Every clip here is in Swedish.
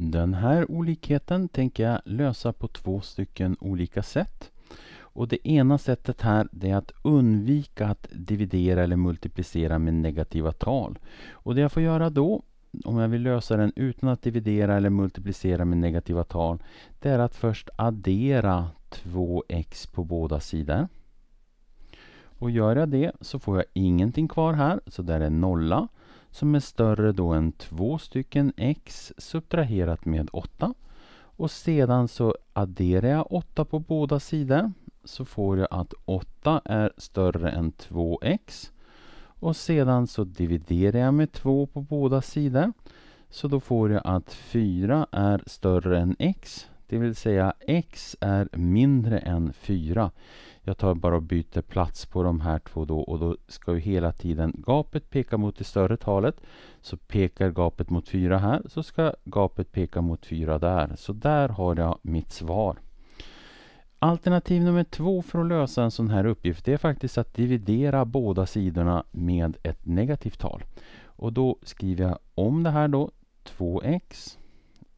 Den här olikheten tänker jag lösa på två stycken olika sätt. Och Det ena sättet här är att undvika att dividera eller multiplicera med negativa tal. Och Det jag får göra då, om jag vill lösa den utan att dividera eller multiplicera med negativa tal, det är att först addera 2x på båda sidor. Och gör jag det så får jag ingenting kvar här, så där är nolla som är större då än två stycken x subtraherat med 8. Och sedan så adderar jag 8 på båda sidor. Så får jag att 8 är större än 2x. Och sedan så dividerar jag med 2 på båda sidor. Så då får jag att 4 är större än x. Det vill säga x är mindre än 4. Jag tar bara och byter plats på de här två då och då ska ju hela tiden gapet peka mot det större talet. Så pekar gapet mot 4 här så ska gapet peka mot 4 där. Så där har jag mitt svar. Alternativ nummer två för att lösa en sån här uppgift är faktiskt att dividera båda sidorna med ett negativt tal. Och då skriver jag om det här då. 2x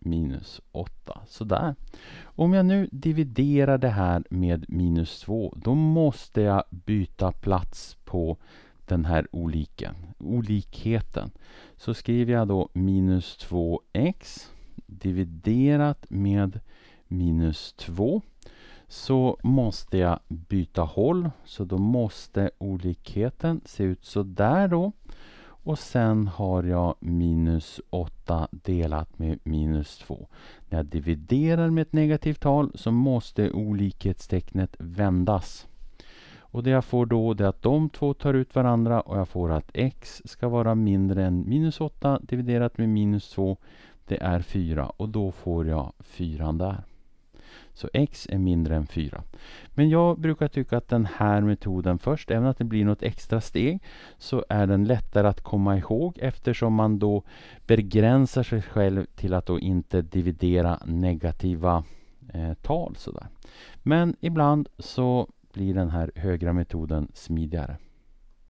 minus 8. Sådär. Om jag nu dividerar det här med minus 2 då måste jag byta plats på den här oliken, olikheten. Så skriver jag då minus 2x dividerat med minus 2 så måste jag byta håll. Så då måste olikheten se ut så där då. Och sen har jag minus 8 delat med minus 2. När jag dividerar med ett negativt tal så måste olikhetstecknet vändas. Och det jag får då är att de två tar ut varandra och jag får att x ska vara mindre än minus 8 dividerat med minus 2. Det är 4 och då får jag 4 där. Så x är mindre än 4. Men jag brukar tycka att den här metoden först, även att det blir något extra steg, så är den lättare att komma ihåg eftersom man då begränsar sig själv till att då inte dividera negativa eh, tal. Sådär. Men ibland så blir den här högra metoden smidigare.